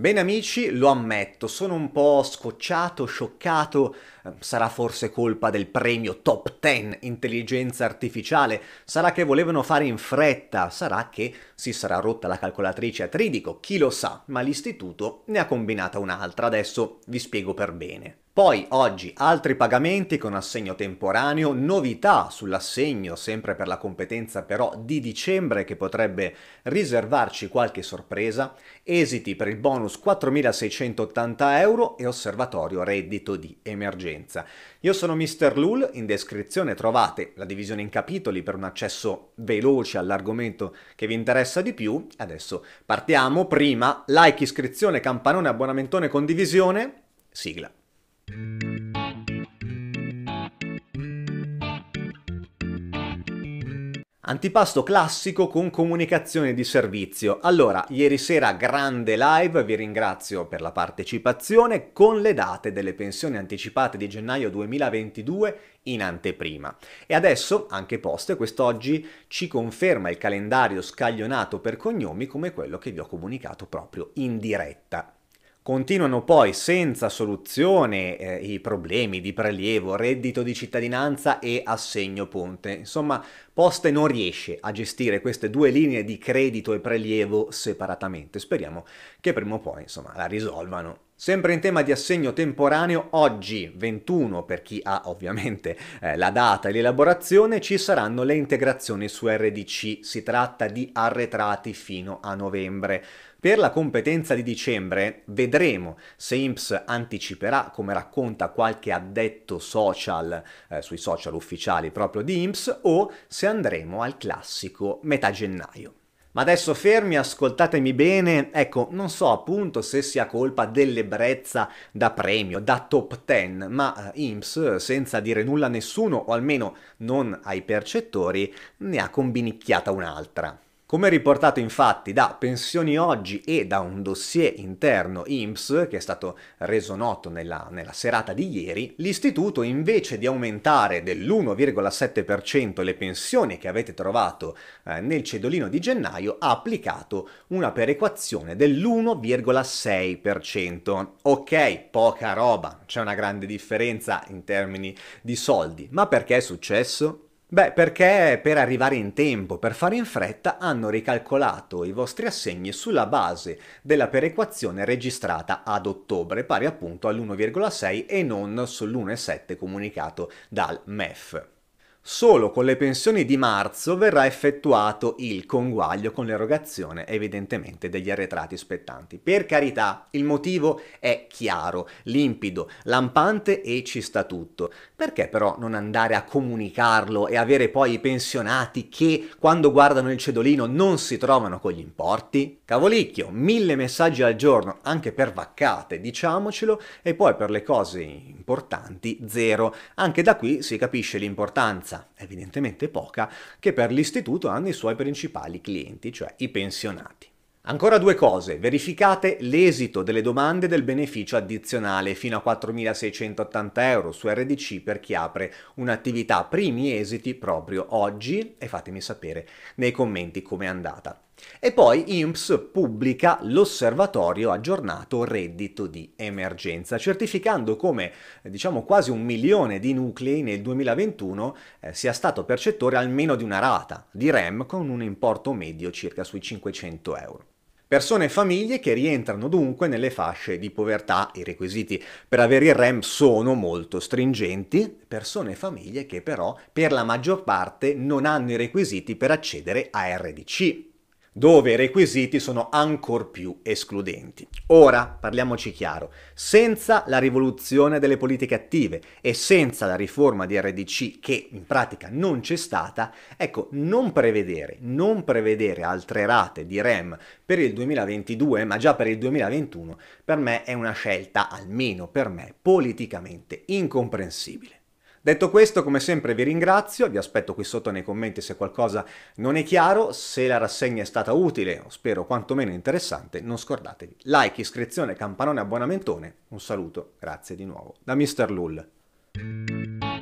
Bene amici, lo ammetto, sono un po' scocciato, scioccato, ehm, sarà forse colpa del premio Top 10 Intelligenza Artificiale, sarà che volevano fare in fretta, sarà che si sarà rotta la calcolatrice a tridico, chi lo sa, ma l'istituto ne ha combinata un'altra, adesso vi spiego per bene. Poi oggi altri pagamenti con assegno temporaneo, novità sull'assegno sempre per la competenza però di dicembre che potrebbe riservarci qualche sorpresa, esiti per il bonus 4.680 euro e osservatorio reddito di emergenza. Io sono Mr. Lul, in descrizione trovate la divisione in capitoli per un accesso veloce all'argomento che vi interessa di più. Adesso partiamo, prima like, iscrizione, campanone, abbonamentone, condivisione, sigla. Antipasto classico con comunicazione di servizio. Allora, ieri sera grande live, vi ringrazio per la partecipazione con le date delle pensioni anticipate di gennaio 2022 in anteprima. E adesso, anche Poste quest'oggi ci conferma il calendario scaglionato per cognomi come quello che vi ho comunicato proprio in diretta. Continuano poi senza soluzione eh, i problemi di prelievo, reddito di cittadinanza e assegno ponte. Insomma, Poste non riesce a gestire queste due linee di credito e prelievo separatamente. Speriamo che prima o poi insomma, la risolvano. Sempre in tema di assegno temporaneo, oggi 21, per chi ha ovviamente eh, la data e l'elaborazione, ci saranno le integrazioni su RDC, si tratta di arretrati fino a novembre. Per la competenza di dicembre vedremo se IMSS anticiperà, come racconta qualche addetto social eh, sui social ufficiali proprio di IMSS, o se andremo al classico metà gennaio. Ma adesso fermi, ascoltatemi bene, ecco, non so appunto se sia colpa dell'ebbrezza da premio, da top 10, ma eh, IMSS, senza dire nulla a nessuno, o almeno non ai percettori, ne ha combinicchiata un'altra. Come riportato infatti da Pensioni Oggi e da un dossier interno IMSS che è stato reso noto nella, nella serata di ieri, l'istituto invece di aumentare dell'1,7% le pensioni che avete trovato eh, nel cedolino di gennaio ha applicato una perequazione dell'1,6%. Ok, poca roba, c'è una grande differenza in termini di soldi, ma perché è successo? Beh, perché per arrivare in tempo, per fare in fretta, hanno ricalcolato i vostri assegni sulla base della perequazione registrata ad ottobre, pari appunto all'1,6 e non sull'1,7 comunicato dal MEF. Solo con le pensioni di marzo verrà effettuato il conguaglio con l'erogazione evidentemente degli arretrati spettanti. Per carità, il motivo è chiaro, limpido, lampante e ci sta tutto. Perché però non andare a comunicarlo e avere poi i pensionati che quando guardano il cedolino non si trovano con gli importi? Cavolicchio, mille messaggi al giorno, anche per vaccate, diciamocelo, e poi per le cose importanti zero. Anche da qui si capisce l'importanza evidentemente poca che per l'istituto hanno i suoi principali clienti, cioè i pensionati. Ancora due cose, verificate l'esito delle domande del beneficio addizionale fino a 4.680 euro su RDC per chi apre un'attività, primi esiti proprio oggi e fatemi sapere nei commenti com'è andata. E poi IMSS pubblica l'osservatorio aggiornato reddito di emergenza, certificando come diciamo quasi un milione di nuclei nel 2021 eh, sia stato percettore almeno di una rata di REM con un importo medio circa sui 500 euro. Persone e famiglie che rientrano dunque nelle fasce di povertà, i requisiti per avere il REM sono molto stringenti, persone e famiglie che però per la maggior parte non hanno i requisiti per accedere a RDC, dove i requisiti sono ancor più escludenti. Ora, parliamoci chiaro, senza la rivoluzione delle politiche attive e senza la riforma di RDC che in pratica non c'è stata, ecco, non prevedere, non prevedere altre rate di REM per il 2022, ma già per il 2021, per me è una scelta, almeno per me, politicamente incomprensibile. Detto questo, come sempre vi ringrazio, vi aspetto qui sotto nei commenti se qualcosa non è chiaro, se la rassegna è stata utile o spero quantomeno interessante, non scordatevi. Like, iscrizione, campanone, abbonamentone, un saluto, grazie di nuovo da Mr. Lull.